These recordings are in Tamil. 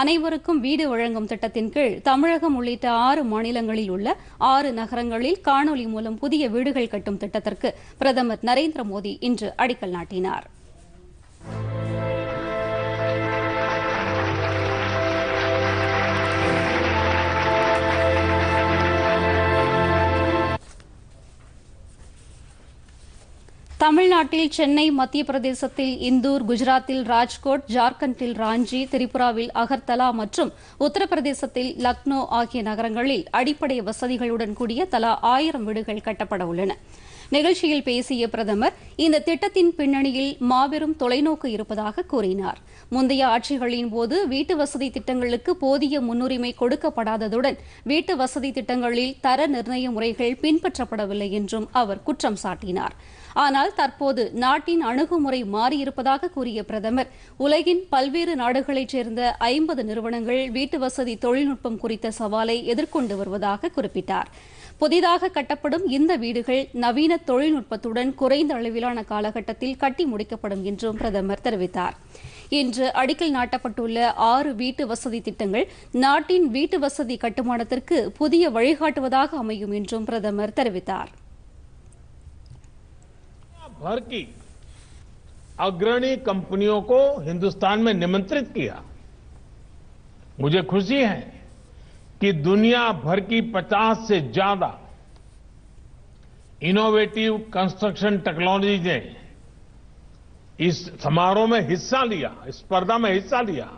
அனைவருக்கும் வீடு வழங்கும் திட்டத்தின் கீழ் தமிழகம் உள்ளிட்ட ஆறு மாநிலங்களில் உள்ள ஆறு நகரங்களில் காணொலி மூலம் புதிய வீடுகள் கட்டும் திட்டத்திற்கு பிரதமர் நரேந்திர மோடி இன்று அடிக்கல் நாட்டினாா் தமிழ்நாட்டில் சென்னை மத்திய பிரதேசத்தில் இந்தூர் குஜராத்தில் ராஜ்கோட் ஜார்க்கண்டில் ராஞ்சி திரிபுராவில் அகர்தலா மற்றும் உத்தரப்பிரதேசத்தில் லக்னோ ஆகிய நகரங்களில் அடிப்படை வசதிகளுடன் கூடிய தலா ஆயிரம் வீடுகள் கட்டப்பட உள்ளன நிகழ்ச்சியில் பேசிய பிரதமர் இந்த திட்டத்தின் பின்னணியில் மாபெரும் தொலைநோக்கு இருப்பதாக கூறினார் முந்தைய ஆட்சிகளின் போது வீட்டு வசதி திட்டங்களுக்கு போதிய முன்னுரிமை கொடுக்கப்படாததுடன் வீட்டு வசதி திட்டங்களில் தர நிர்ணய முறைகள் பின்பற்றப்படவில்லை என்றும் அவர் குற்றம் சாட்டினார் ஆனால் தற்போது நாட்டின் அணுகுமுறை மாறியிருப்பதாக கூறிய பிரதமர் உலகின் பல்வேறு நாடுகளைச் சேர்ந்த ஐம்பது நிறுவனங்கள் வீட்டு வசதி தொழில்நுட்பம் குறித்த சவாலை எதிர்கொண்டு வருவதாக குறிப்பிட்டார் புதிதாக கட்டப்படும் இந்த வீடுகள் நவீன தொழில்நுட்பத்துடன் குறைந்த அளவிலான காலகட்டத்தில் கட்டி முடிக்கப்படும் என்றும் பிரதமர் தெரிவித்தார் இன்று அடிக்கல் நாட்டப்பட்டுள்ள ஆறு வீட்டு வசதி திட்டங்கள் நாட்டின் வீட்டு வசதி கட்டுமானத்திற்கு புதிய வழிகாட்டுவதாக அமையும் என்றும் பிரதமர் தெரிவித்தார் भर अग्रणी कंपनियों को हिंदुस्तान में निमंत्रित किया मुझे खुशी है कि दुनिया भर की 50 से ज्यादा इनोवेटिव कंस्ट्रक्शन टेक्नोलॉजी ने इस समारोह में हिस्सा लिया इस स्पर्धा में हिस्सा लिया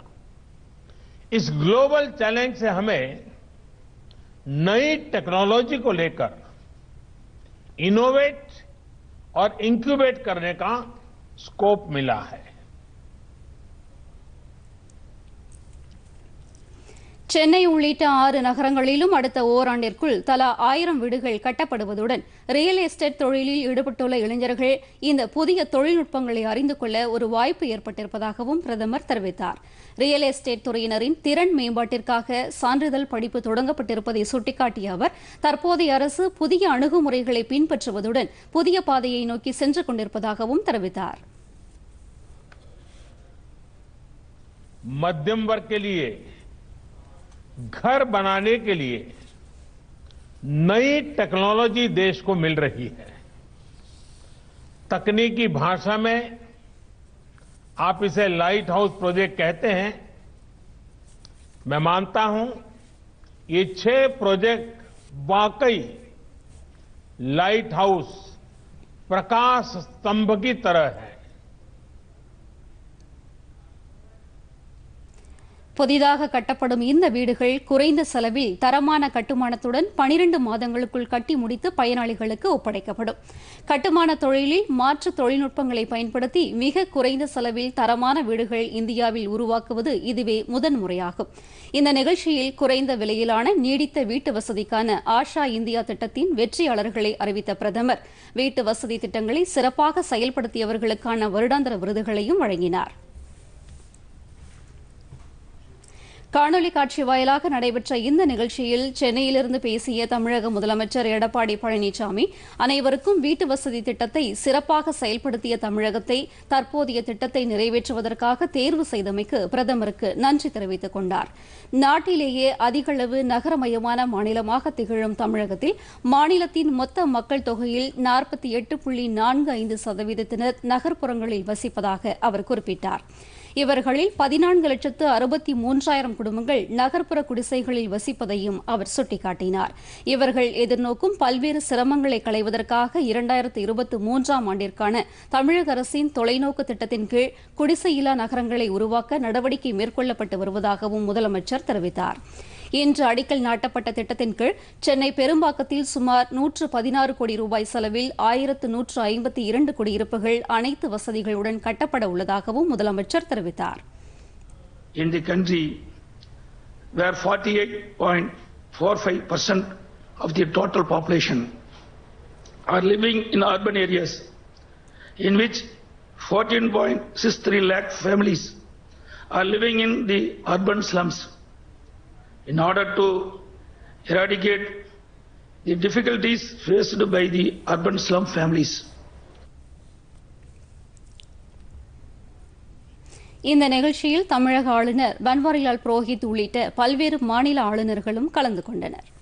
इस ग्लोबल चैलेंज से हमें नई टेक्नोलॉजी को लेकर इनोवेट और इंक्यूबेट करने का स्कोप मिला है சென்னை உள்ளிட்ட ஆறு நகரங்களிலும் அடுத்த ஓராண்டிற்குள் தலா ஆயிரம் வீடுகள் கட்டப்படுவதுடன் ரியல் எஸ்டேட் தொழிலில் ஈடுபட்டுள்ள இளைஞர்கள் இந்த புதிய தொழில்நுட்பங்களை அறிந்து கொள்ள ஒரு வாய்ப்பு ஏற்பட்டிருப்பதாகவும் பிரதமர் தெரிவித்தார் ரியல் எஸ்டேட் துறையினரின் திறன் மேம்பாட்டிற்காக சான்றிதழ் படிப்பு தொடங்கப்பட்டிருப்பதை சுட்டிக்காட்டிய அவர் தற்போதைய அரசு புதிய அணுகுமுறைகளை பின்பற்றுவதுடன் புதிய பாதையை நோக்கி சென்று கொண்டிருப்பதாகவும் தெரிவித்தார் மத்தியம் घर बनाने के लिए नई टेक्नोलॉजी देश को मिल रही है तकनीकी भाषा में आप इसे लाइट हाउस प्रोजेक्ट कहते हैं मैं मानता हूं ये छह प्रोजेक्ट वाकई लाइट हाउस प्रकाश स्तंभ की तरह है புதிதாக கட்டப்படும் இந்த வீடுகள் குறைந்த செலவில் தரமான கட்டுமானத்துடன் பனிரெண்டு மாதங்களுக்குள் கட்டி முடித்து பயனாளிகளுக்கு ஒப்படைக்கப்படும் கட்டுமான தொழிலில் மாற்று தொழில்நுட்பங்களை பயன்படுத்தி மிக குறைந்த செலவில் தரமான வீடுகள் இந்தியாவில் உருவாக்குவது இதுவே முதன்முறையாகும் இந்த நிகழ்ச்சியில் குறைந்த விலையிலான நீடித்த வீட்டு வசதிக்கான ஆஷா இந்தியா திட்டத்தின் வெற்றியாளர்களை அறிவித்த பிரதமர் வீட்டு வசதி திட்டங்களை சிறப்பாக செயல்படுத்தியவர்களுக்கான வருடாந்திர விருதுகளையும் வழங்கினாா் காணொலி காட்சி வாயிலாக நடைபெற்ற இந்த நிகழ்ச்சியில் சென்னையிலிருந்து பேசிய தமிழக முதலமைச்சர் எடப்பாடி பழனிசாமி அனைவருக்கும் வீட்டு வசதி திட்டத்தை சிறப்பாக செயல்படுத்திய தமிழகத்தை தற்போதைய திட்டத்தை நிறைவேற்றுவதற்காக தேர்வு செய்தமைக்கு பிரதமருக்கு நன்றி தெரிவித்துக் கொண்டார் நாட்டிலேயே அதிகளவு நகரமயமான மாநிலமாக திகழும் தமிழகத்தில் மாநிலத்தின் மொத்த மக்கள் தொகையில் நாற்பத்தி எட்டு புள்ளி நான்கு ஐந்து சதவீதத்தினர் நகர்ப்புறங்களில் வசிப்பதாக அவர் குறிப்பிட்டாா் இவர்களில் பதினான்கு லட்சத்து அறுபத்தி மூன்றாயிரம் குடும்பங்கள் நகர்ப்புற குடிசைகளில் வசிப்பதையும் அவர் சுட்டிக்காட்டினார் இவர்கள் எதிர்நோக்கும் பல்வேறு சிரமங்களை களைவதற்காக இரண்டாயிரத்து இருபத்தி மூன்றாம் ஆண்டிற்கான தமிழக அரசின் தொலைநோக்கு திட்டத்தின் கீழ் குடிசை இல்லா நகரங்களை உருவாக்க நடவடிக்கை மேற்கொள்ளப்பட்டு வருவதாகவும் முதலமைச்சர் தெரிவித்தாா் இன்று அடிக்கல் நாட்டப்பட்ட திட்டத்தின் கீழ் சென்னை பெரும்பாக்கத்தில் சுமார் நூற்று பதினாறு கோடி ரூபாய் செலவில் ஆயிரத்து நூற்று ஐம்பத்தி இரண்டு குடியிருப்புகள் அனைத்து வசதிகளுடன் கட்டப்பட உள்ளதாகவும் முதலமைச்சர் தெரிவித்தார் In the country, where of the total population are living in urban areas, in which 14.63 lakh families are living in the urban slums. in order to eradicate the difficulties faced by the urban slum families. இந்த நிகழ்ச்சியில் தமிழக ஆளுநர் பன்வாரிலால் புரோஹித் உள்ளிட்ட பல்வேறு மாநில ஆளுநர்களும் கலந்து கொண்டனர்